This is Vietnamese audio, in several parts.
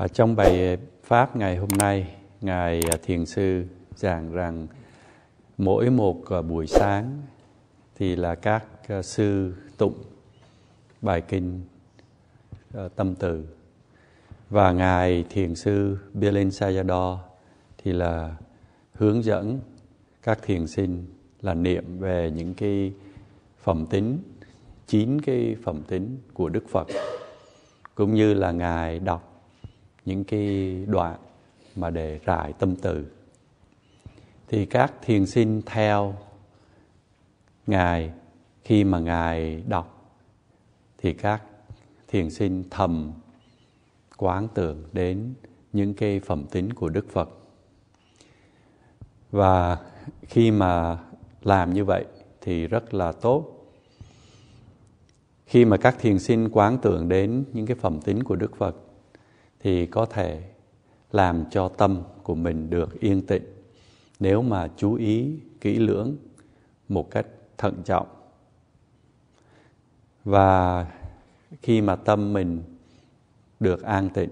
Ở trong bài Pháp ngày hôm nay, Ngài à, Thiền Sư giảng rằng mỗi một à, buổi sáng thì là các à, sư tụng bài kinh tâm từ và Ngài Thiền Sư Bielen Sayadaw thì là hướng dẫn các thiền sinh là niệm về những cái phẩm tính chín cái phẩm tính của Đức Phật cũng như là ngài đọc những cái đoạn mà để rải tâm từ thì các thiền sinh theo ngài khi mà ngài đọc thì các thiền sinh thầm quán tưởng đến những cái phẩm tính của đức phật và khi mà làm như vậy thì rất là tốt khi mà các thiền sinh quán tưởng đến những cái phẩm tính của đức phật thì có thể làm cho tâm của mình được yên tịnh nếu mà chú ý kỹ lưỡng một cách thận trọng và khi mà tâm mình được an tịnh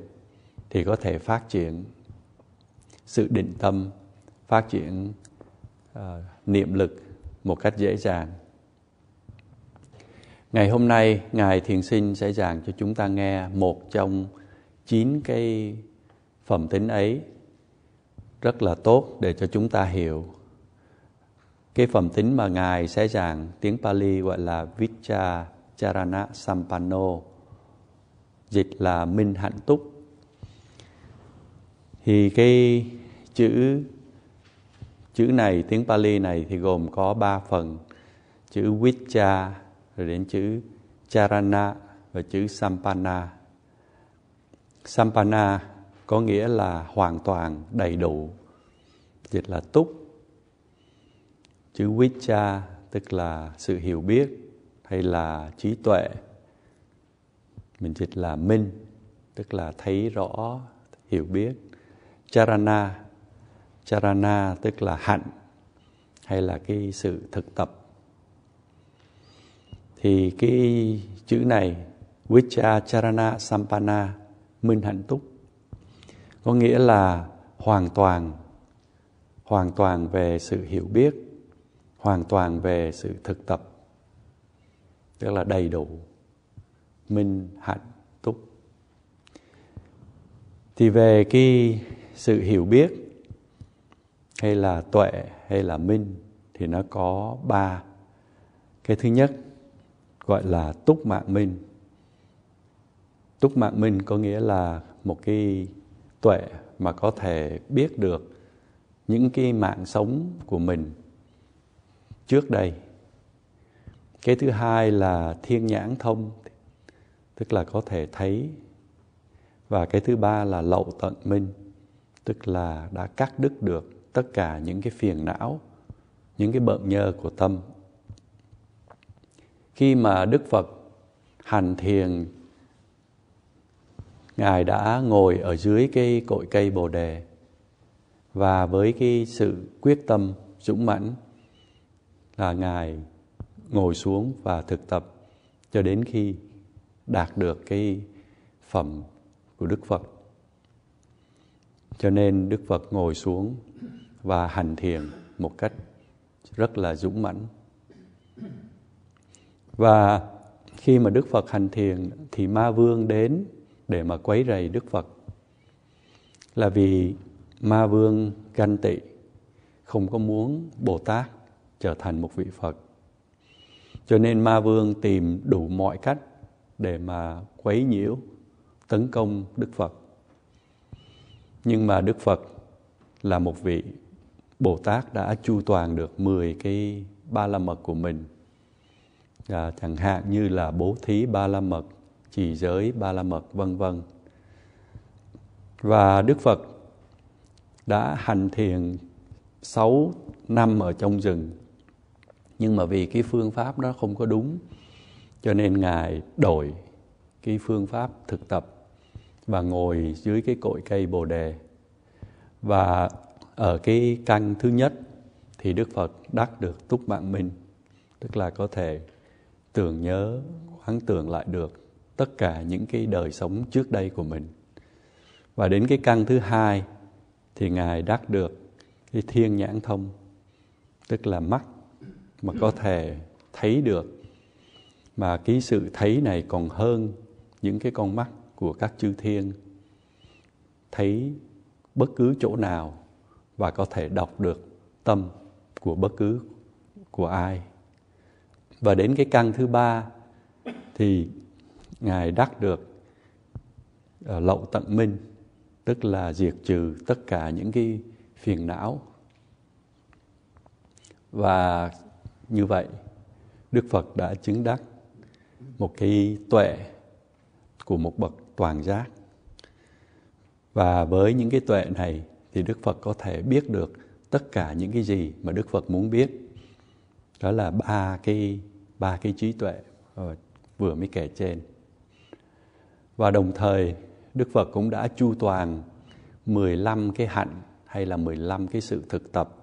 thì có thể phát triển sự định tâm phát triển uh, niệm lực một cách dễ dàng ngày hôm nay ngài thiền sinh sẽ giảng cho chúng ta nghe một trong chín cái phẩm tính ấy rất là tốt để cho chúng ta hiểu cái phẩm tính mà ngài sẽ giảng tiếng Pali gọi là Vicha Charana Sampanno dịch là minh hạnh túc thì cái chữ chữ này tiếng Pali này thì gồm có ba phần chữ Vicha rồi đến chữ Charana và chữ Sampanna Sampana có nghĩa là hoàn toàn đầy đủ, dịch là túc. Chữ Vicha tức là sự hiểu biết hay là trí tuệ. Mình dịch là minh, tức là thấy rõ, hiểu biết. Charana, charana tức là hạnh hay là cái sự thực tập. Thì cái chữ này Vicha Charana Sampana minh hạnh túc có nghĩa là hoàn toàn hoàn toàn về sự hiểu biết hoàn toàn về sự thực tập tức là đầy đủ minh hạnh túc thì về cái sự hiểu biết hay là tuệ hay là minh thì nó có ba cái thứ nhất gọi là túc mạng minh túc mạng minh có nghĩa là một cái tuệ mà có thể biết được những cái mạng sống của mình trước đây cái thứ hai là thiên nhãn thông tức là có thể thấy và cái thứ ba là lậu tận minh tức là đã cắt đứt được tất cả những cái phiền não những cái bận nhơ của tâm khi mà đức phật hành thiền ngài đã ngồi ở dưới cái cội cây bồ đề và với cái sự quyết tâm dũng mãnh là ngài ngồi xuống và thực tập cho đến khi đạt được cái phẩm của đức phật cho nên đức phật ngồi xuống và hành thiền một cách rất là dũng mãnh và khi mà đức phật hành thiền thì ma vương đến để mà quấy rầy Đức Phật là vì ma vương ganh tị không có muốn Bồ Tát trở thành một vị Phật. Cho nên ma vương tìm đủ mọi cách để mà quấy nhiễu, tấn công Đức Phật. Nhưng mà Đức Phật là một vị Bồ Tát đã chu toàn được 10 cái ba la mật của mình. À, chẳng hạn như là bố thí ba la mật, chỉ giới ba la mật vân vân và đức phật đã hành thiền 6 năm ở trong rừng nhưng mà vì cái phương pháp đó không có đúng cho nên ngài đổi cái phương pháp thực tập và ngồi dưới cái cội cây bồ đề và ở cái căn thứ nhất thì đức phật đắc được túc mạng minh tức là có thể tưởng nhớ hoáng tưởng lại được tất cả những cái đời sống trước đây của mình và đến cái căn thứ hai thì ngài đắc được cái thiên nhãn thông tức là mắt mà có thể thấy được mà cái sự thấy này còn hơn những cái con mắt của các chư thiên thấy bất cứ chỗ nào và có thể đọc được tâm của bất cứ của ai và đến cái căn thứ ba thì ngài đắc được ờ, lậu tận minh tức là diệt trừ tất cả những cái phiền não và như vậy đức phật đã chứng đắc một cái tuệ của một bậc toàn giác và với những cái tuệ này thì đức phật có thể biết được tất cả những cái gì mà đức phật muốn biết đó là ba cái ba cái trí tuệ ờ, vừa mới kể trên và đồng thời Đức Phật cũng đã chu toàn 15 cái hạnh hay là 15 cái sự thực tập.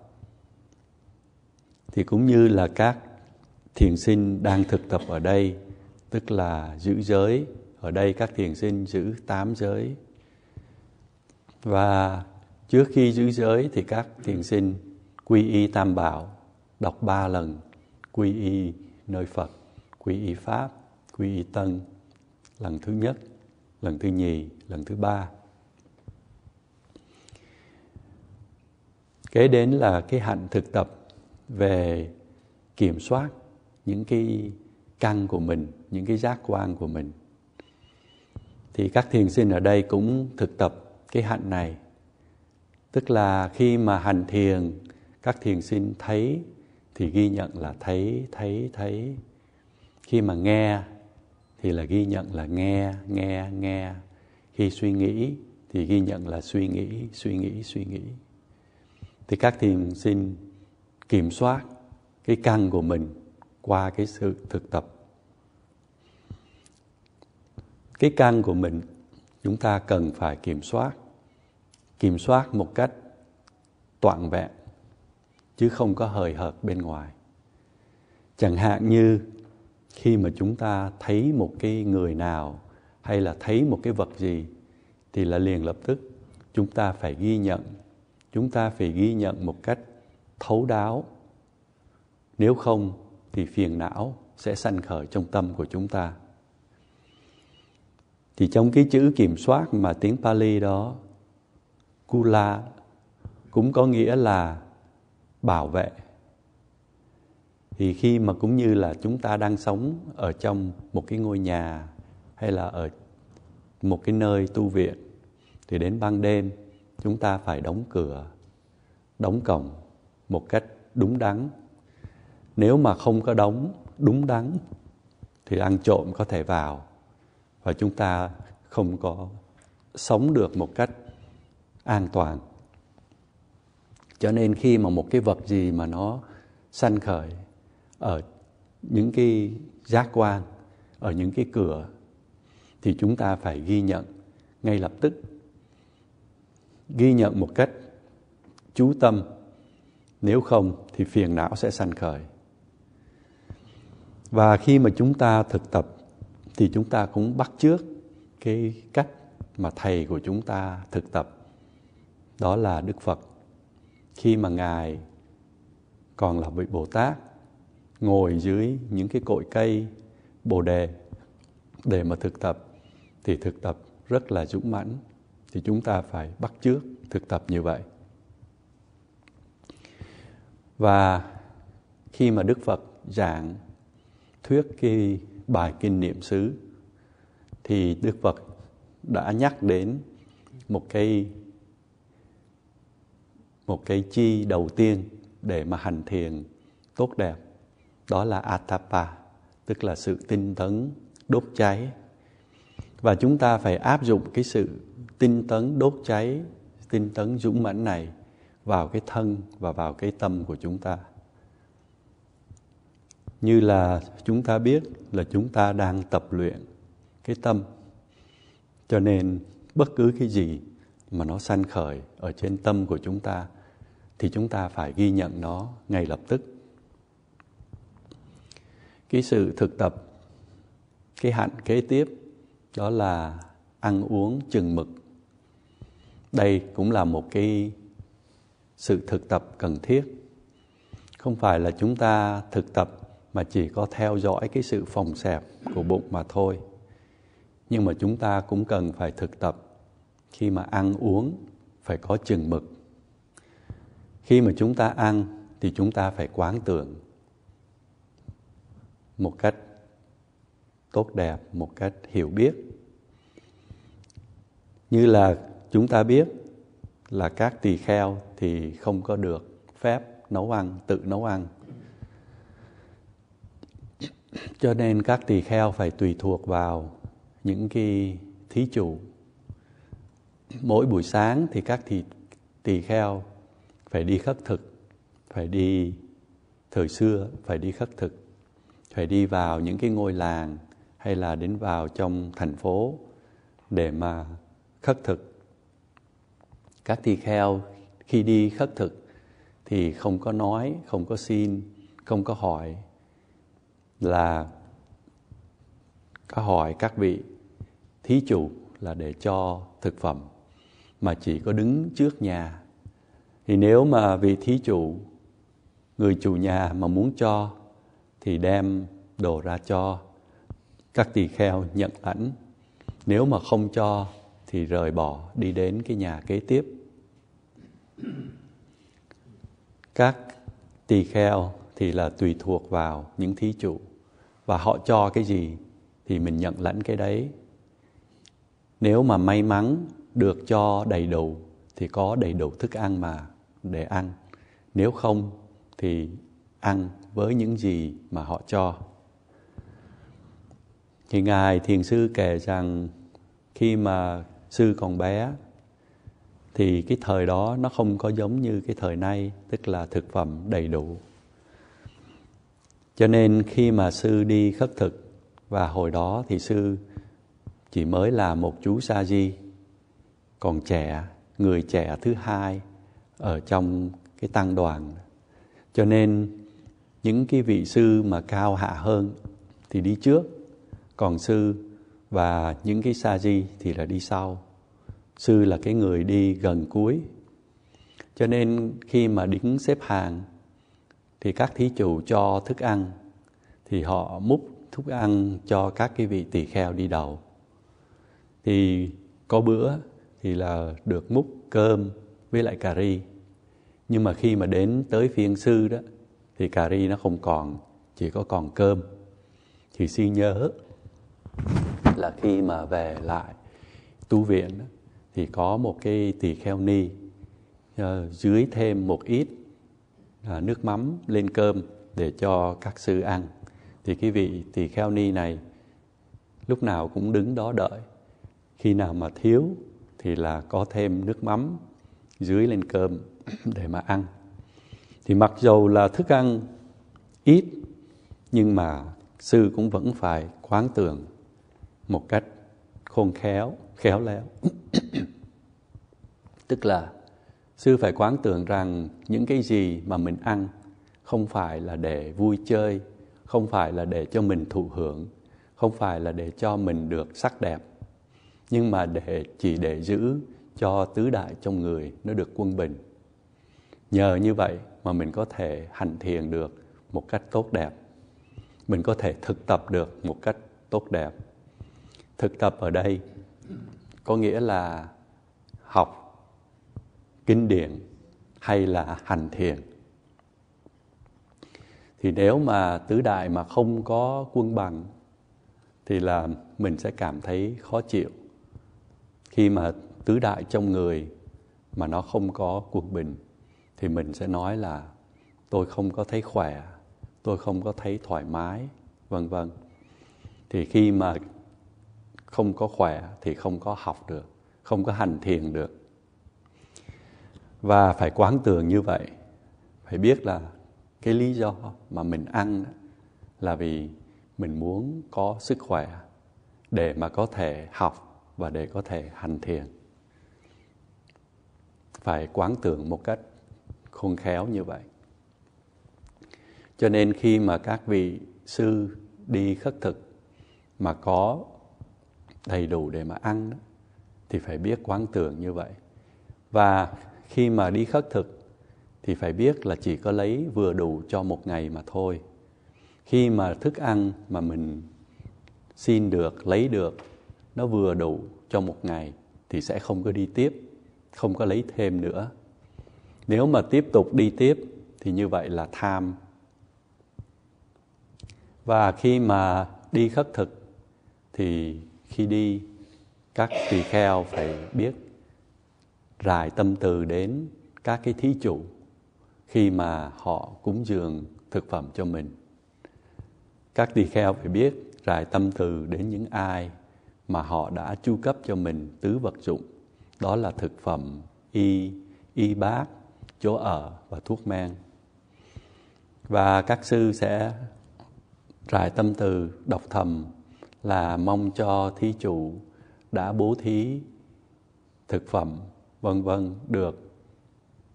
Thì cũng như là các thiền sinh đang thực tập ở đây, tức là giữ giới, ở đây các thiền sinh giữ tám giới. Và trước khi giữ giới thì các thiền sinh quy y tam bảo, đọc ba lần, quy y nơi Phật, quy y Pháp, quy y Tân, lần thứ nhất lần thứ nhì, lần thứ ba. Kế đến là cái hạnh thực tập về kiểm soát những cái căn của mình, những cái giác quan của mình. Thì các thiền sinh ở đây cũng thực tập cái hạnh này. Tức là khi mà hành thiền, các thiền sinh thấy thì ghi nhận là thấy, thấy, thấy. Khi mà nghe thì là ghi nhận là nghe nghe nghe khi suy nghĩ thì ghi nhận là suy nghĩ suy nghĩ suy nghĩ thì các thiền xin kiểm soát cái căn của mình qua cái sự thực tập cái căn của mình chúng ta cần phải kiểm soát kiểm soát một cách toàn vẹn chứ không có hời hợt bên ngoài chẳng hạn như khi mà chúng ta thấy một cái người nào hay là thấy một cái vật gì thì là liền lập tức chúng ta phải ghi nhận chúng ta phải ghi nhận một cách thấu đáo nếu không thì phiền não sẽ sanh khởi trong tâm của chúng ta thì trong cái chữ kiểm soát mà tiếng Pali đó kula cũng có nghĩa là bảo vệ thì khi mà cũng như là chúng ta đang sống ở trong một cái ngôi nhà hay là ở một cái nơi tu viện thì đến ban đêm chúng ta phải đóng cửa đóng cổng một cách đúng đắn nếu mà không có đóng đúng đắn thì ăn trộm có thể vào và chúng ta không có sống được một cách an toàn cho nên khi mà một cái vật gì mà nó sanh khởi ở những cái giác quan ở những cái cửa thì chúng ta phải ghi nhận ngay lập tức ghi nhận một cách chú tâm nếu không thì phiền não sẽ sanh khởi và khi mà chúng ta thực tập thì chúng ta cũng bắt chước cái cách mà thầy của chúng ta thực tập đó là đức phật khi mà ngài còn là vị bồ tát ngồi dưới những cái cội cây bồ đề để mà thực tập thì thực tập rất là dũng mãnh thì chúng ta phải bắt chước thực tập như vậy và khi mà đức phật giảng thuyết cái bài kinh niệm xứ thì đức phật đã nhắc đến một cái một cái chi đầu tiên để mà hành thiền tốt đẹp đó là atapa tức là sự tinh tấn đốt cháy và chúng ta phải áp dụng cái sự tinh tấn đốt cháy tinh tấn dũng mãnh này vào cái thân và vào cái tâm của chúng ta như là chúng ta biết là chúng ta đang tập luyện cái tâm cho nên bất cứ cái gì mà nó sanh khởi ở trên tâm của chúng ta thì chúng ta phải ghi nhận nó ngay lập tức cái sự thực tập cái hạn kế tiếp đó là ăn uống chừng mực đây cũng là một cái sự thực tập cần thiết không phải là chúng ta thực tập mà chỉ có theo dõi cái sự phòng xẹp của bụng mà thôi nhưng mà chúng ta cũng cần phải thực tập khi mà ăn uống phải có chừng mực khi mà chúng ta ăn thì chúng ta phải quán tưởng một cách tốt đẹp một cách hiểu biết như là chúng ta biết là các tỳ kheo thì không có được phép nấu ăn tự nấu ăn cho nên các tỳ kheo phải tùy thuộc vào những cái thí chủ mỗi buổi sáng thì các tỳ tỳ kheo phải đi khất thực phải đi thời xưa phải đi khất thực phải đi vào những cái ngôi làng hay là đến vào trong thành phố để mà khất thực các tỳ kheo khi đi khất thực thì không có nói không có xin không có hỏi là có hỏi các vị thí chủ là để cho thực phẩm mà chỉ có đứng trước nhà thì nếu mà vị thí chủ người chủ nhà mà muốn cho thì đem đồ ra cho các tỳ kheo nhận lãnh nếu mà không cho thì rời bỏ đi đến cái nhà kế tiếp các tỳ kheo thì là tùy thuộc vào những thí chủ và họ cho cái gì thì mình nhận lãnh cái đấy nếu mà may mắn được cho đầy đủ thì có đầy đủ thức ăn mà để ăn nếu không thì ăn với những gì mà họ cho thì ngài thiền sư kể rằng khi mà sư còn bé thì cái thời đó nó không có giống như cái thời nay tức là thực phẩm đầy đủ cho nên khi mà sư đi khất thực và hồi đó thì sư chỉ mới là một chú sa di còn trẻ người trẻ thứ hai ở trong cái tăng đoàn cho nên những cái vị sư mà cao hạ hơn thì đi trước còn sư và những cái sa di thì là đi sau sư là cái người đi gần cuối cho nên khi mà đứng xếp hàng thì các thí chủ cho thức ăn thì họ múc thức ăn cho các cái vị tỳ kheo đi đầu thì có bữa thì là được múc cơm với lại cà ri nhưng mà khi mà đến tới phiên sư đó thì cà ri nó không còn chỉ có còn cơm thì xin nhớ là khi mà về lại tu viện thì có một cái tỳ kheo ni ờ, dưới thêm một ít à, nước mắm lên cơm để cho các sư ăn thì cái vị tỳ kheo ni này lúc nào cũng đứng đó đợi khi nào mà thiếu thì là có thêm nước mắm dưới lên cơm để mà ăn thì mặc dù là thức ăn ít nhưng mà sư cũng vẫn phải quán tưởng một cách khôn khéo khéo léo tức là sư phải quán tưởng rằng những cái gì mà mình ăn không phải là để vui chơi không phải là để cho mình thụ hưởng không phải là để cho mình được sắc đẹp nhưng mà để chỉ để giữ cho tứ đại trong người nó được quân bình nhờ như vậy mà mình có thể hành thiền được một cách tốt đẹp mình có thể thực tập được một cách tốt đẹp thực tập ở đây có nghĩa là học kinh điển hay là hành thiền thì nếu mà tứ đại mà không có quân bằng thì là mình sẽ cảm thấy khó chịu khi mà tứ đại trong người mà nó không có cuộc bình thì mình sẽ nói là tôi không có thấy khỏe tôi không có thấy thoải mái vân vân thì khi mà không có khỏe thì không có học được không có hành thiền được và phải quán tường như vậy phải biết là cái lý do mà mình ăn là vì mình muốn có sức khỏe để mà có thể học và để có thể hành thiền phải quán tưởng một cách khôn khéo như vậy cho nên khi mà các vị sư đi khất thực mà có đầy đủ để mà ăn thì phải biết quán tưởng như vậy và khi mà đi khất thực thì phải biết là chỉ có lấy vừa đủ cho một ngày mà thôi khi mà thức ăn mà mình xin được lấy được nó vừa đủ cho một ngày thì sẽ không có đi tiếp không có lấy thêm nữa nếu mà tiếp tục đi tiếp thì như vậy là tham và khi mà đi khất thực thì khi đi các tỳ kheo phải biết rải tâm từ đến các cái thí chủ khi mà họ cúng dường thực phẩm cho mình các tỳ kheo phải biết rải tâm từ đến những ai mà họ đã chu cấp cho mình tứ vật dụng đó là thực phẩm y y bát chỗ ở và thuốc men và các sư sẽ trải tâm từ đọc thầm là mong cho thí chủ đã bố thí thực phẩm vân vân được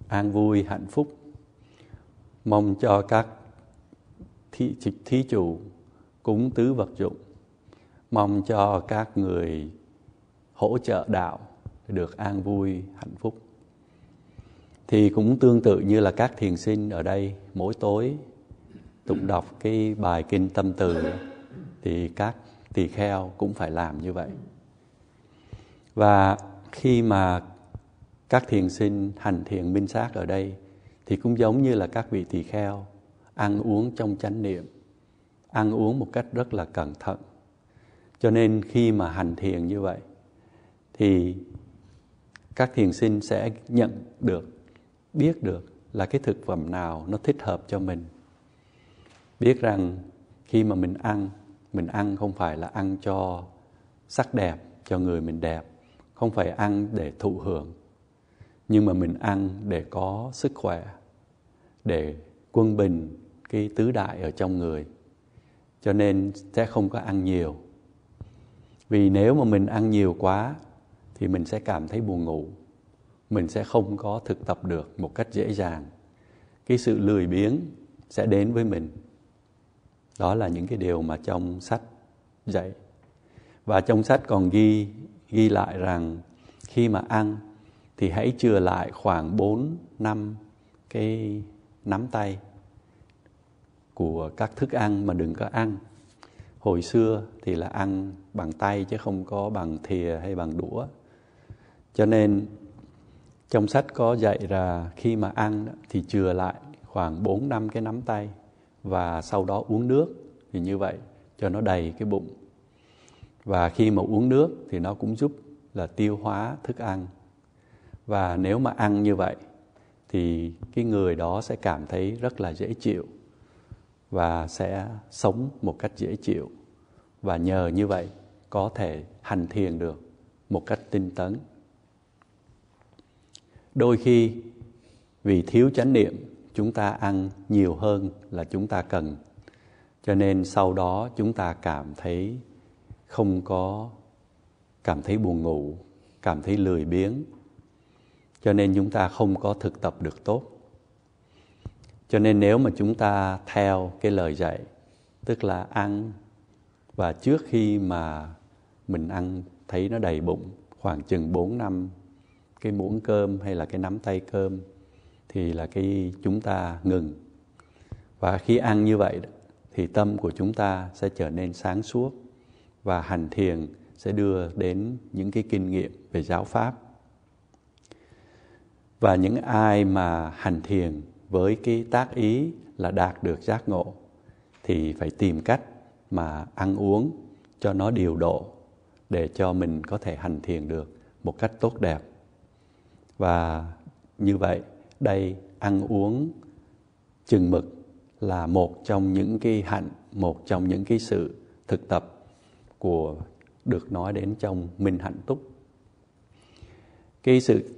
an vui hạnh phúc mong cho các thí, thí chủ cúng tứ vật dụng mong cho các người hỗ trợ đạo được an vui hạnh phúc thì cũng tương tự như là các thiền sinh ở đây mỗi tối tụng đọc cái bài kinh tâm từ thì các tỳ kheo cũng phải làm như vậy và khi mà các thiền sinh hành thiền minh sát ở đây thì cũng giống như là các vị tỳ kheo ăn uống trong chánh niệm ăn uống một cách rất là cẩn thận cho nên khi mà hành thiền như vậy thì các thiền sinh sẽ nhận được biết được là cái thực phẩm nào nó thích hợp cho mình biết rằng khi mà mình ăn mình ăn không phải là ăn cho sắc đẹp cho người mình đẹp không phải ăn để thụ hưởng nhưng mà mình ăn để có sức khỏe để quân bình cái tứ đại ở trong người cho nên sẽ không có ăn nhiều vì nếu mà mình ăn nhiều quá thì mình sẽ cảm thấy buồn ngủ mình sẽ không có thực tập được một cách dễ dàng cái sự lười biếng sẽ đến với mình đó là những cái điều mà trong sách dạy và trong sách còn ghi ghi lại rằng khi mà ăn thì hãy chừa lại khoảng 4 năm cái nắm tay của các thức ăn mà đừng có ăn. Hồi xưa thì là ăn bằng tay chứ không có bằng thìa hay bằng đũa. Cho nên trong sách có dạy là khi mà ăn thì chừa lại khoảng 4 năm cái nắm tay và sau đó uống nước thì như vậy cho nó đầy cái bụng. Và khi mà uống nước thì nó cũng giúp là tiêu hóa thức ăn. Và nếu mà ăn như vậy thì cái người đó sẽ cảm thấy rất là dễ chịu và sẽ sống một cách dễ chịu và nhờ như vậy có thể hành thiền được một cách tinh tấn đôi khi vì thiếu chánh niệm chúng ta ăn nhiều hơn là chúng ta cần cho nên sau đó chúng ta cảm thấy không có cảm thấy buồn ngủ cảm thấy lười biếng cho nên chúng ta không có thực tập được tốt cho nên nếu mà chúng ta theo cái lời dạy tức là ăn và trước khi mà mình ăn thấy nó đầy bụng khoảng chừng 4 năm cái muỗng cơm hay là cái nắm tay cơm thì là cái chúng ta ngừng và khi ăn như vậy thì tâm của chúng ta sẽ trở nên sáng suốt và hành thiền sẽ đưa đến những cái kinh nghiệm về giáo pháp và những ai mà hành thiền với cái tác ý là đạt được giác ngộ thì phải tìm cách mà ăn uống cho nó điều độ để cho mình có thể hành thiền được một cách tốt đẹp và như vậy đây ăn uống chừng mực là một trong những cái hạnh một trong những cái sự thực tập của được nói đến trong minh hạnh túc cái sự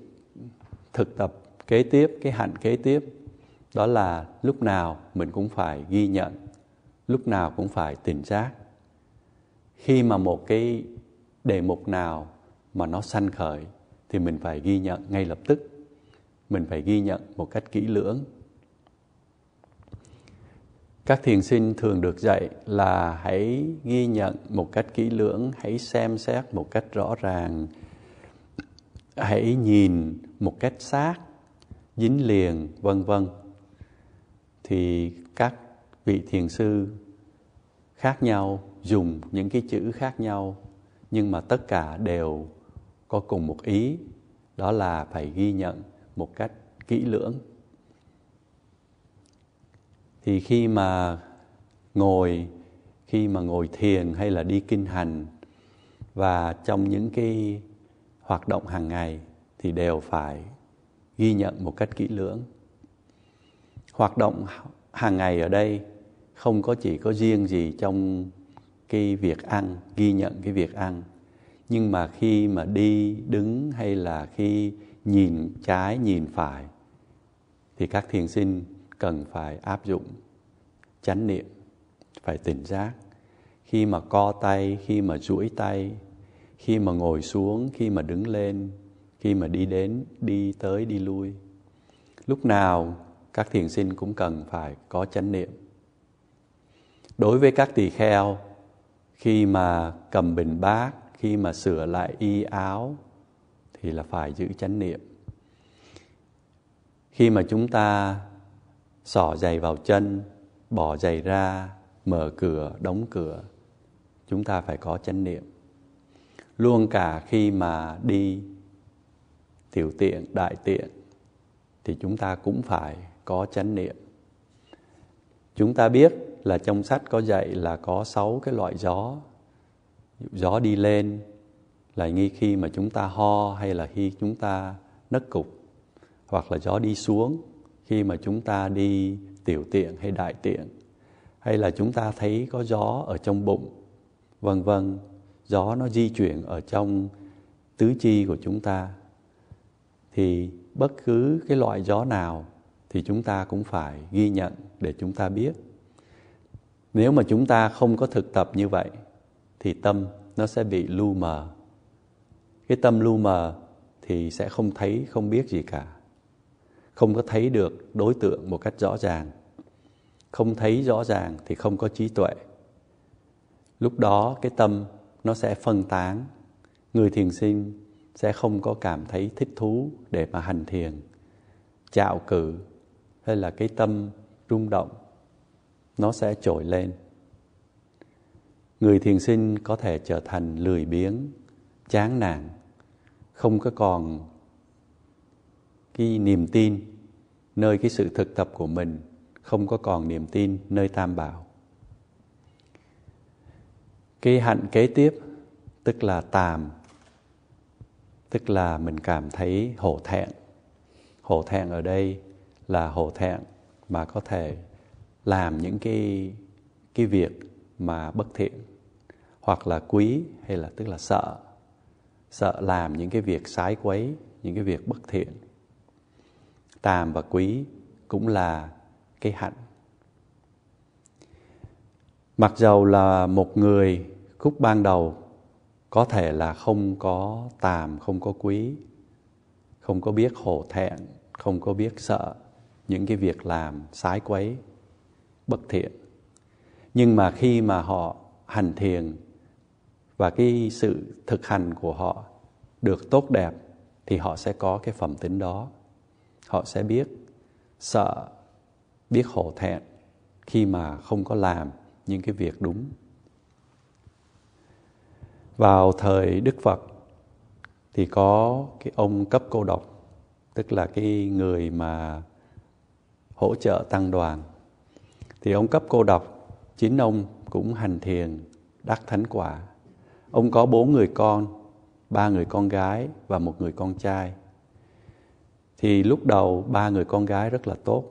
thực tập kế tiếp cái hạnh kế tiếp đó là lúc nào mình cũng phải ghi nhận lúc nào cũng phải tỉnh giác khi mà một cái đề mục nào mà nó sanh khởi thì mình phải ghi nhận ngay lập tức mình phải ghi nhận một cách kỹ lưỡng các thiền sinh thường được dạy là hãy ghi nhận một cách kỹ lưỡng hãy xem xét một cách rõ ràng hãy nhìn một cách sát dính liền vân vân thì các vị thiền sư khác nhau dùng những cái chữ khác nhau nhưng mà tất cả đều có cùng một ý đó là phải ghi nhận một cách kỹ lưỡng thì khi mà ngồi khi mà ngồi thiền hay là đi kinh hành và trong những cái hoạt động hàng ngày thì đều phải ghi nhận một cách kỹ lưỡng hoạt động hàng ngày ở đây không có chỉ có riêng gì trong cái việc ăn ghi nhận cái việc ăn nhưng mà khi mà đi đứng hay là khi nhìn trái nhìn phải thì các thiền sinh cần phải áp dụng chánh niệm phải tỉnh giác khi mà co tay khi mà duỗi tay khi mà ngồi xuống khi mà đứng lên khi mà đi đến đi tới đi lui lúc nào các thiền sinh cũng cần phải có chánh niệm đối với các tỳ kheo khi mà cầm bình bát khi mà sửa lại y áo thì là phải giữ chánh niệm khi mà chúng ta xỏ giày vào chân bỏ giày ra mở cửa đóng cửa chúng ta phải có chánh niệm luôn cả khi mà đi tiểu tiện đại tiện thì chúng ta cũng phải có chánh niệm chúng ta biết là trong sách có dạy là có sáu cái loại gió gió đi lên là ngay khi mà chúng ta ho hay là khi chúng ta nấc cục hoặc là gió đi xuống khi mà chúng ta đi tiểu tiện hay đại tiện hay là chúng ta thấy có gió ở trong bụng vân vân gió nó di chuyển ở trong tứ chi của chúng ta thì bất cứ cái loại gió nào thì chúng ta cũng phải ghi nhận để chúng ta biết nếu mà chúng ta không có thực tập như vậy thì tâm nó sẽ bị lu mờ. Cái tâm lu mờ thì sẽ không thấy, không biết gì cả. Không có thấy được đối tượng một cách rõ ràng. Không thấy rõ ràng thì không có trí tuệ. Lúc đó cái tâm nó sẽ phân tán. Người thiền sinh sẽ không có cảm thấy thích thú để mà hành thiền, chạo cử hay là cái tâm rung động nó sẽ trồi lên người thiền sinh có thể trở thành lười biếng chán nản không có còn cái niềm tin nơi cái sự thực tập của mình không có còn niềm tin nơi tam bảo cái hạnh kế tiếp tức là tàm tức là mình cảm thấy hổ thẹn hổ thẹn ở đây là hổ thẹn mà có thể làm những cái cái việc mà bất thiện hoặc là quý hay là tức là sợ sợ làm những cái việc sái quấy những cái việc bất thiện tàm và quý cũng là cái hạnh mặc dầu là một người khúc ban đầu có thể là không có tàm không có quý không có biết hổ thẹn không có biết sợ những cái việc làm sái quấy bất thiện nhưng mà khi mà họ hành thiền và cái sự thực hành của họ được tốt đẹp thì họ sẽ có cái phẩm tính đó họ sẽ biết sợ biết hổ thẹn khi mà không có làm những cái việc đúng vào thời đức phật thì có cái ông cấp cô độc tức là cái người mà hỗ trợ tăng đoàn thì ông cấp cô độc chính ông cũng hành thiền đắc thánh quả Ông có bốn người con, ba người con gái và một người con trai. Thì lúc đầu ba người con gái rất là tốt.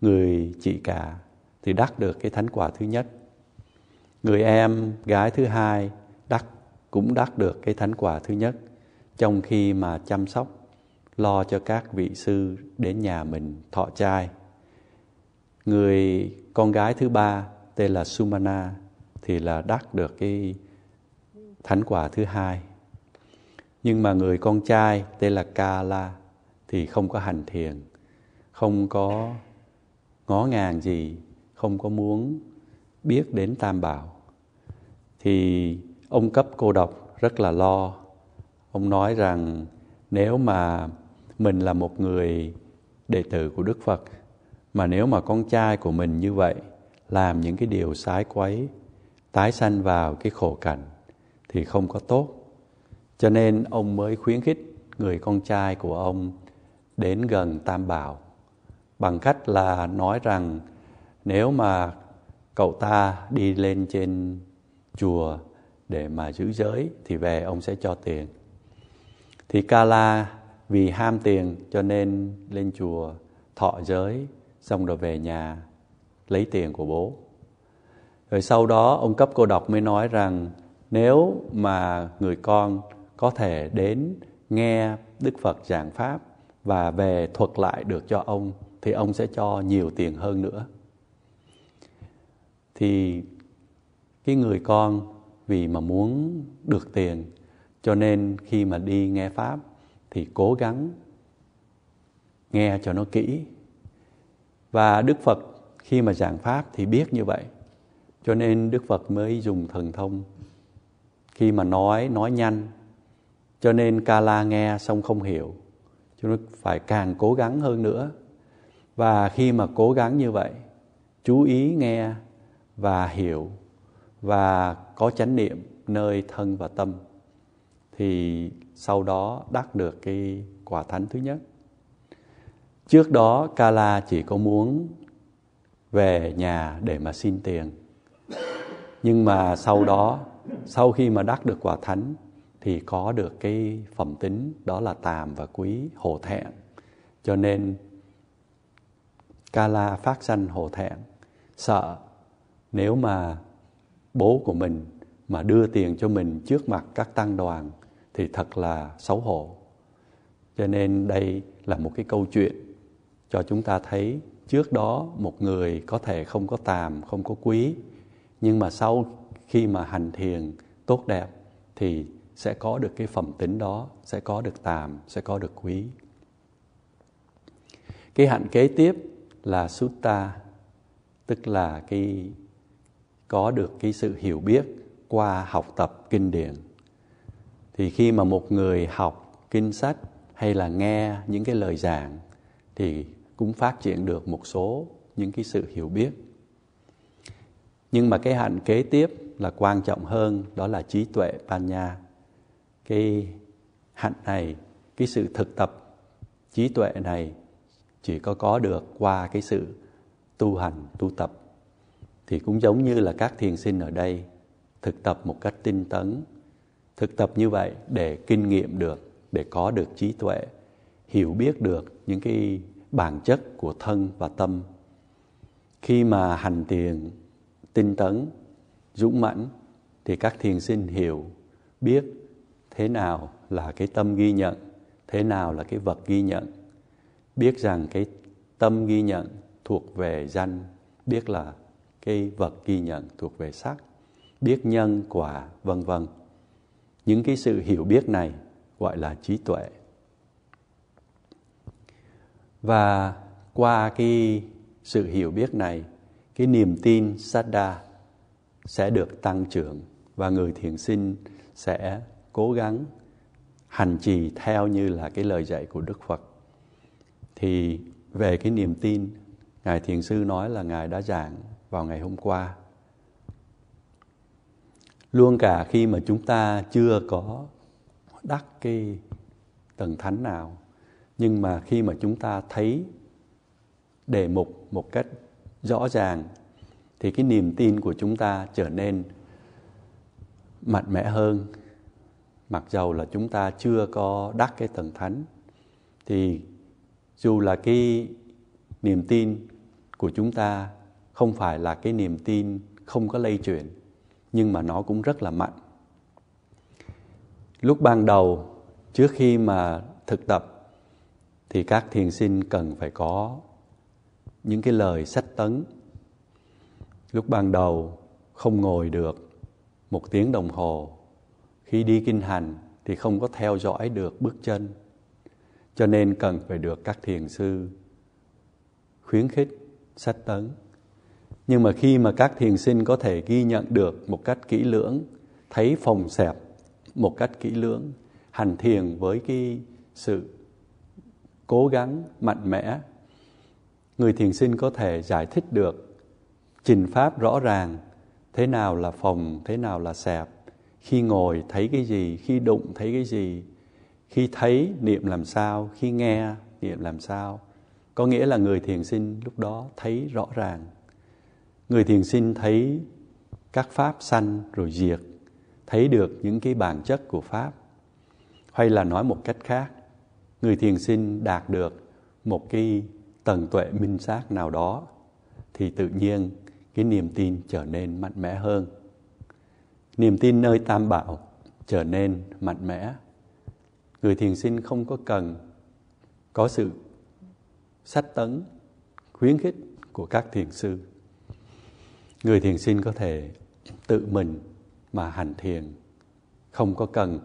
Người chị cả thì đắc được cái thánh quả thứ nhất. Người em gái thứ hai đắc cũng đắc được cái thánh quả thứ nhất trong khi mà chăm sóc lo cho các vị sư đến nhà mình thọ trai. Người con gái thứ ba tên là Sumana thì là đắc được cái thánh quả thứ hai nhưng mà người con trai tên là Kala thì không có hành thiền không có ngó ngàng gì không có muốn biết đến tam bảo thì ông cấp cô độc rất là lo ông nói rằng nếu mà mình là một người đệ tử của đức phật mà nếu mà con trai của mình như vậy làm những cái điều sái quấy tái sanh vào cái khổ cảnh thì không có tốt cho nên ông mới khuyến khích người con trai của ông đến gần tam bảo bằng cách là nói rằng nếu mà cậu ta đi lên trên chùa để mà giữ giới thì về ông sẽ cho tiền thì Kala vì ham tiền cho nên lên chùa thọ giới xong rồi về nhà lấy tiền của bố rồi sau đó ông cấp cô độc mới nói rằng nếu mà người con có thể đến nghe Đức Phật giảng pháp và về thuật lại được cho ông thì ông sẽ cho nhiều tiền hơn nữa. Thì cái người con vì mà muốn được tiền cho nên khi mà đi nghe pháp thì cố gắng nghe cho nó kỹ. Và Đức Phật khi mà giảng pháp thì biết như vậy. Cho nên Đức Phật mới dùng thần thông khi mà nói nói nhanh cho nên kala nghe xong không hiểu chúng nó phải càng cố gắng hơn nữa và khi mà cố gắng như vậy chú ý nghe và hiểu và có chánh niệm nơi thân và tâm thì sau đó đắc được cái quả thánh thứ nhất trước đó kala chỉ có muốn về nhà để mà xin tiền nhưng mà sau đó sau khi mà đắc được quả thánh thì có được cái phẩm tính đó là tàm và quý hổ thẹn cho nên Kala phát sanh hổ thẹn sợ nếu mà bố của mình mà đưa tiền cho mình trước mặt các tăng đoàn thì thật là xấu hổ cho nên đây là một cái câu chuyện cho chúng ta thấy trước đó một người có thể không có tàm không có quý nhưng mà sau khi mà hành thiền tốt đẹp thì sẽ có được cái phẩm tính đó, sẽ có được tàm, sẽ có được quý. Cái hạnh kế tiếp là sutta, tức là cái có được cái sự hiểu biết qua học tập kinh điển. Thì khi mà một người học kinh sách hay là nghe những cái lời giảng thì cũng phát triển được một số những cái sự hiểu biết nhưng mà cái hạnh kế tiếp là quan trọng hơn đó là trí tuệ ban nha cái hạnh này cái sự thực tập trí tuệ này chỉ có có được qua cái sự tu hành tu tập thì cũng giống như là các thiền sinh ở đây thực tập một cách tinh tấn thực tập như vậy để kinh nghiệm được để có được trí tuệ hiểu biết được những cái bản chất của thân và tâm khi mà hành thiền tinh tấn dũng mãnh thì các thiền sinh hiểu biết thế nào là cái tâm ghi nhận thế nào là cái vật ghi nhận biết rằng cái tâm ghi nhận thuộc về danh biết là cái vật ghi nhận thuộc về sắc biết nhân quả vân vân những cái sự hiểu biết này gọi là trí tuệ và qua cái sự hiểu biết này cái niềm tin Sada sẽ được tăng trưởng và người thiền sinh sẽ cố gắng hành trì theo như là cái lời dạy của Đức Phật. Thì về cái niềm tin, Ngài Thiền Sư nói là Ngài đã giảng vào ngày hôm qua. Luôn cả khi mà chúng ta chưa có đắc cái tầng thánh nào, nhưng mà khi mà chúng ta thấy đề mục một cách rõ ràng thì cái niềm tin của chúng ta trở nên mạnh mẽ hơn mặc dầu là chúng ta chưa có đắc cái tầng thánh thì dù là cái niềm tin của chúng ta không phải là cái niềm tin không có lây chuyển nhưng mà nó cũng rất là mạnh lúc ban đầu trước khi mà thực tập thì các thiền sinh cần phải có những cái lời sách tấn lúc ban đầu không ngồi được một tiếng đồng hồ khi đi kinh hành thì không có theo dõi được bước chân cho nên cần phải được các thiền sư khuyến khích sách tấn nhưng mà khi mà các thiền sinh có thể ghi nhận được một cách kỹ lưỡng thấy phòng xẹp một cách kỹ lưỡng hành thiền với cái sự cố gắng mạnh mẽ người thiền sinh có thể giải thích được trình pháp rõ ràng thế nào là phòng thế nào là sẹp khi ngồi thấy cái gì khi đụng thấy cái gì khi thấy niệm làm sao khi nghe niệm làm sao có nghĩa là người thiền sinh lúc đó thấy rõ ràng người thiền sinh thấy các pháp sanh rồi diệt thấy được những cái bản chất của pháp hay là nói một cách khác người thiền sinh đạt được một cái tầng tuệ minh sát nào đó thì tự nhiên cái niềm tin trở nên mạnh mẽ hơn niềm tin nơi tam bảo trở nên mạnh mẽ người thiền sinh không có cần có sự sách tấn khuyến khích của các thiền sư người thiền sinh có thể tự mình mà hành thiền không có cần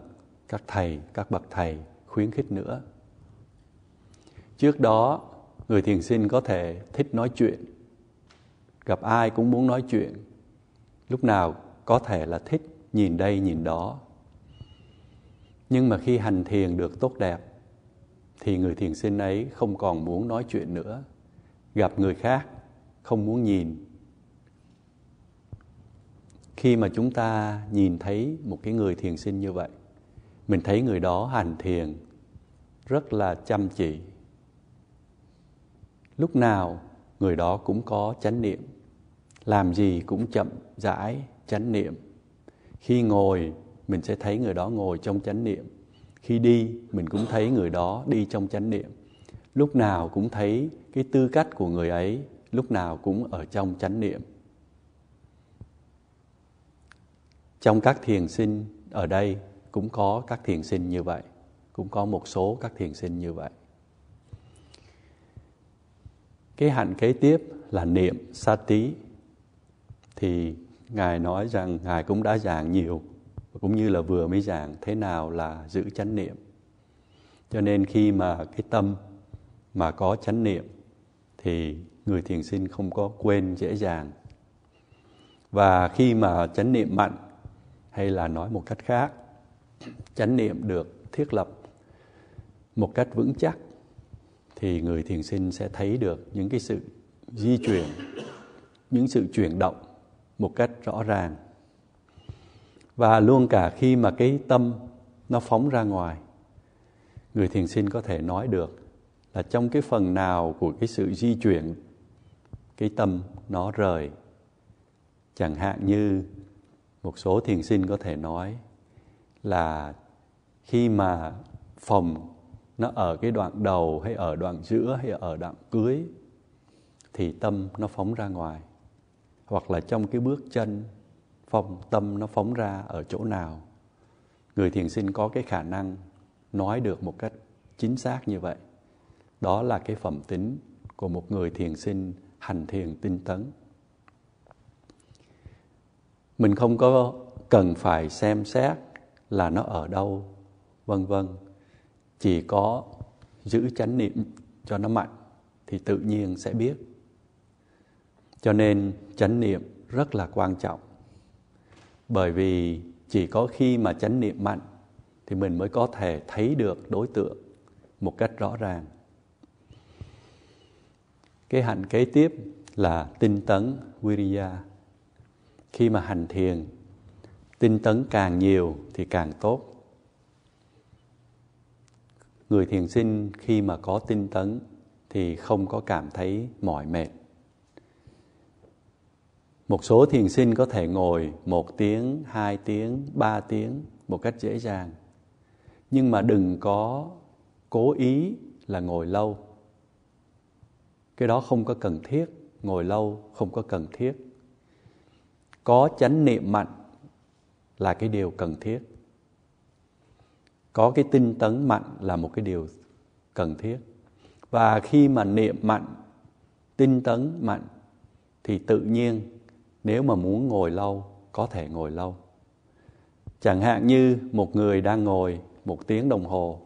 các thầy các bậc thầy khuyến khích nữa trước đó người thiền sinh có thể thích nói chuyện gặp ai cũng muốn nói chuyện lúc nào có thể là thích nhìn đây nhìn đó nhưng mà khi hành thiền được tốt đẹp thì người thiền sinh ấy không còn muốn nói chuyện nữa gặp người khác không muốn nhìn khi mà chúng ta nhìn thấy một cái người thiền sinh như vậy mình thấy người đó hành thiền rất là chăm chỉ lúc nào người đó cũng có chánh niệm làm gì cũng chậm rãi chánh niệm khi ngồi mình sẽ thấy người đó ngồi trong chánh niệm khi đi mình cũng thấy người đó đi trong chánh niệm lúc nào cũng thấy cái tư cách của người ấy lúc nào cũng ở trong chánh niệm trong các thiền sinh ở đây cũng có các thiền sinh như vậy cũng có một số các thiền sinh như vậy cái hạnh kế tiếp là niệm sa tí thì ngài nói rằng ngài cũng đã giảng nhiều cũng như là vừa mới giảng thế nào là giữ chánh niệm cho nên khi mà cái tâm mà có chánh niệm thì người thiền sinh không có quên dễ dàng và khi mà chánh niệm mạnh hay là nói một cách khác chánh niệm được thiết lập một cách vững chắc thì người thiền sinh sẽ thấy được những cái sự di chuyển những sự chuyển động một cách rõ ràng và luôn cả khi mà cái tâm nó phóng ra ngoài người thiền sinh có thể nói được là trong cái phần nào của cái sự di chuyển cái tâm nó rời chẳng hạn như một số thiền sinh có thể nói là khi mà phòng nó ở cái đoạn đầu hay ở đoạn giữa hay ở đoạn cưới thì tâm nó phóng ra ngoài hoặc là trong cái bước chân phong tâm nó phóng ra ở chỗ nào người thiền sinh có cái khả năng nói được một cách chính xác như vậy đó là cái phẩm tính của một người thiền sinh hành thiền tinh tấn mình không có cần phải xem xét là nó ở đâu vân vân chỉ có giữ chánh niệm cho nó mạnh thì tự nhiên sẽ biết cho nên chánh niệm rất là quan trọng bởi vì chỉ có khi mà chánh niệm mạnh thì mình mới có thể thấy được đối tượng một cách rõ ràng cái hạnh kế tiếp là tinh tấn viriya khi mà hành thiền tinh tấn càng nhiều thì càng tốt người thiền sinh khi mà có tinh tấn thì không có cảm thấy mỏi mệt một số thiền sinh có thể ngồi một tiếng hai tiếng ba tiếng một cách dễ dàng nhưng mà đừng có cố ý là ngồi lâu cái đó không có cần thiết ngồi lâu không có cần thiết có chánh niệm mạnh là cái điều cần thiết có cái tinh tấn mạnh là một cái điều cần thiết và khi mà niệm mạnh tinh tấn mạnh thì tự nhiên nếu mà muốn ngồi lâu có thể ngồi lâu chẳng hạn như một người đang ngồi một tiếng đồng hồ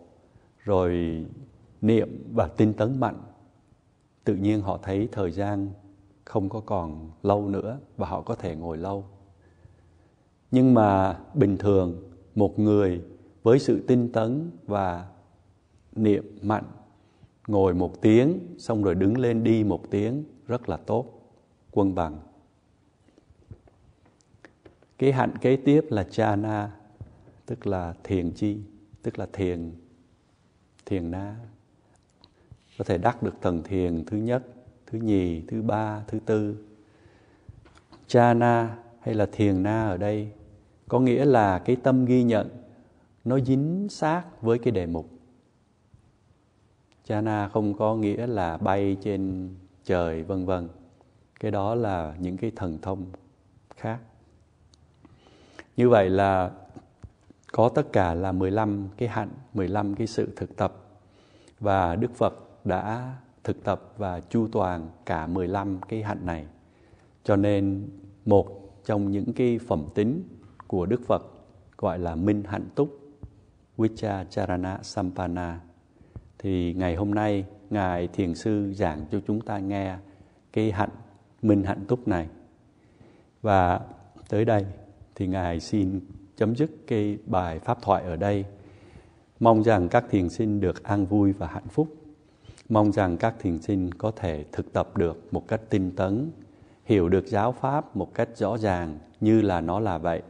rồi niệm và tinh tấn mạnh tự nhiên họ thấy thời gian không có còn lâu nữa và họ có thể ngồi lâu nhưng mà bình thường một người với sự tinh tấn và niệm mạnh ngồi một tiếng xong rồi đứng lên đi một tiếng rất là tốt quân bằng cái hạnh kế tiếp là chana tức là thiền chi tức là thiền thiền na có thể đắc được thần thiền thứ nhất thứ nhì thứ ba thứ tư chana hay là thiền na ở đây có nghĩa là cái tâm ghi nhận nó dính sát với cái đề mục chana không có nghĩa là bay trên trời vân vân cái đó là những cái thần thông khác như vậy là có tất cả là 15 cái hạnh, 15 cái sự thực tập và Đức Phật đã thực tập và chu toàn cả 15 cái hạnh này. Cho nên một trong những cái phẩm tính của Đức Phật gọi là minh hạnh túc Vicha Charana Sampana thì ngày hôm nay ngài thiền sư giảng cho chúng ta nghe cái hạnh minh hạnh túc này và tới đây thì ngài xin chấm dứt cái bài pháp thoại ở đây mong rằng các thiền sinh được an vui và hạnh phúc mong rằng các thiền sinh có thể thực tập được một cách tinh tấn hiểu được giáo pháp một cách rõ ràng như là nó là vậy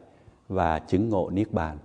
và chứng ngộ niết bàn